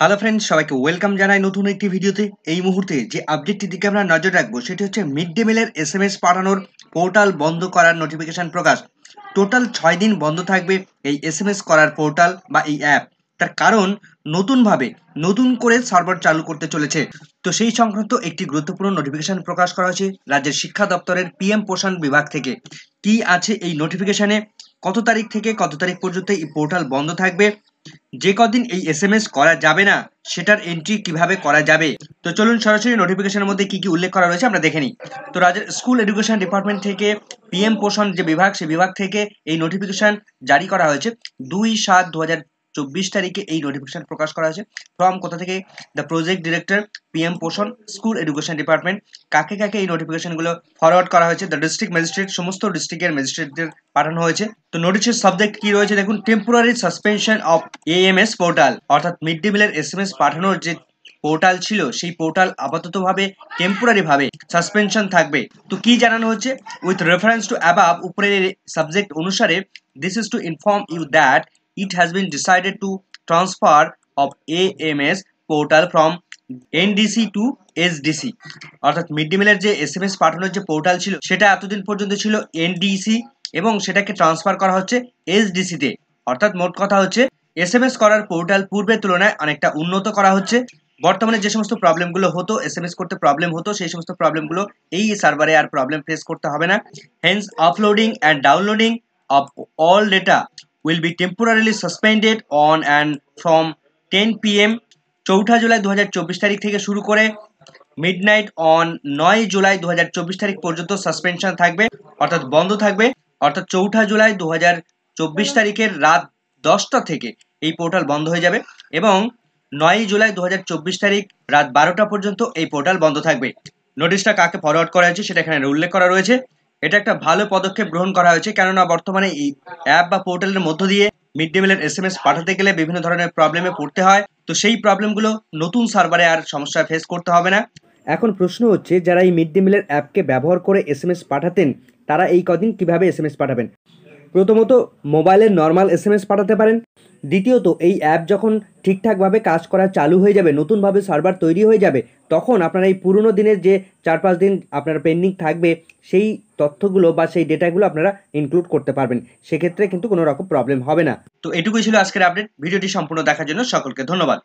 hello friends সবাইকে welcome জানাই নতুন একটি ভিডিওতে এই মুহূর্তে যে আপডেটটির দিকে আমরা নজর রাখবো সেটি হচ্ছে মিড ডে মিলের এস এম এস পাঠানোর পোর্টাল বন্ধ করার নোটিফিকেশান প্রকাশ টোটাল ছয় দিন বন্ধ থাকবে এই এস এম এস করার পোর্টাল বা এই অ্যাপ তার কারণ নতুনভাবে নতুন করে সার্ভার চালু করতে চলেছে তো সেই সংক্রান্ত একটি গুরুত্বপূর্ণ নোটিফিকেশান প্রকাশ করা হয়েছে রাজ্যের শিক্ষা দপ্তরের পিএম পোষণ বিভাগ থেকে কি আছে এই নোটিফিকেশানে কত তারিখ থেকে কত তারিখ পর্যন্ত এই পোর্টাল বন্ধ থাকবে যে কদিন এই এস এম এস করা যাবে না সেটার এন্ট্রি কিভাবে করা যাবে তো চলুন সরাসরি নোটিফিকেশনের মধ্যে কি কি উল্লেখ করা রয়েছে আমরা দেখে নিই তো রাজ্যের স্কুল এডুকেশন ডিপার্টমেন্ট থেকে পিএম পোষণ যে বিভাগ সে বিভাগ থেকে এই নোটিফিকেশন জারি করা হয়েছে দুই সাত দু চব্বিশ তারিখে এই নোটিফিকেশন প্রকাশ করা হয়েছে ফ্রম কোথা থেকে the project director PM Poshan school education department কাকে কাকে এই নোটিফিকেশনগুলো ফরওয়ার্ড করা হয়েছে দ্য ডিস্ট্রিক্ট ম্যাজিস্ট্রেট সমস্ত ডিস্ট্রিক্টের ম্যাজিস্ট্রেটদের পাঠানো হয়েছে তো নোটিশের সাবজেক্ট কি রয়েছে দেখুন temporary suspension of AMS portal অর্থাৎ মিড ডে মিলের এস এম এস পাঠানোর যে পোর্টাল ছিল সেই পোর্টাল আপাততভাবে ভাবে সাসপেনশন থাকবে তো কি জানানো হচ্ছে উইথ রেফারেন্স টু অ্যাবাব উপরের সাবজেক্ট অনুসারে this is to inform you that it has been decided to transfer of AMS portal from NDC to SDC অর্থাৎ মিড ডে মিলের যে এস এম এস পাঠানোর যে পোর্টাল ছিল সেটা এতদিন পর্যন্ত ছিল এনডিসি এবং সেটাকে ট্রান্সফার করা হচ্ছে তে অর্থাৎ মোট কথা হচ্ছে এস এম এস করার পোর্টাল পূর্বের তুলনায় অনেকটা উন্নত করা হচ্ছে বর্তমানে যে সমস্ত প্রবলেমগুলো হতো এস এম এস করতে প্রবলেম হতো সেই সমস্ত প্রবলেমগুলো এই সার্ভারে আর প্রবলেম ফেস করতে হবে না hence uploading and downloading of all data will be temporarily suspended on and from 10 pm চৌঠা জুলাই 2024 তারিখ থেকে শুরু করে 2024 অন নয় জুলাই দু তারিখ পর্যন্ত সাসপেনশন থাকবে অর্থাৎ বন্ধ থাকবে অর্থাৎ চৌঠা জুলাই দু তারিখের রাত দশটা থেকে এই পোর্টাল বন্ধ হয়ে যাবে এবং নয়ই জুলাই দু তারিখ রাত বারোটা পর্যন্ত এই পোর্টাল বন্ধ থাকবে নোটিশটা কাকে ফরওয়ার্ড করা হয়েছে সেটা এখানে উল্লেখ করা রয়েছে এটা একটা ভালো পদক্ষেপ গ্রহণ করা হয়েছে কেননা বর্তমানে এই অ্যাপ বা পোর্টালের মধ্য দিয়ে মিড ডে মিলের এস এম এস পাঠাতে গেলে বিভিন্ন ধরনের প্রবলেমে পড়তে হয় তো সেই প্রবলেমগুলো নতুন সার্ভারে আর সমস্যা ফেস করতে হবে না এখন প্রশ্ন হচ্ছে যারা এই মিড ডে মিলের অ্যাপকে ব্যবহার করে এস এম এস পাঠাতেন তারা এই কদিন কিভাবে এস এম এস পাঠাবেন প্রথমত মোবাইলে নর্মাল এস এম এস পাঠাতে পারেন দ্বিতীয়ত এই অ্যাপ যখন ঠিকঠাকভাবে কাজ করা চালু হয়ে যাবে নতুনভাবে সার্ভার তৈরি হয়ে যাবে তখন আপনার এই পুরনো দিনের যে চার পাঁচ দিন আপনার পেন্ডিং থাকবে সেই তথ্যগুলো বা সেই ডেটাগুলো আপনারা ইনক্লুড করতে পারবেন সেক্ষেত্রে কিন্তু কোনো রকম প্রবলেম হবে না তো এটুকুই ছিল আজকের আপডেট ভিডিওটি সম্পূর্ণ দেখার জন্য সকলকে ধন্যবাদ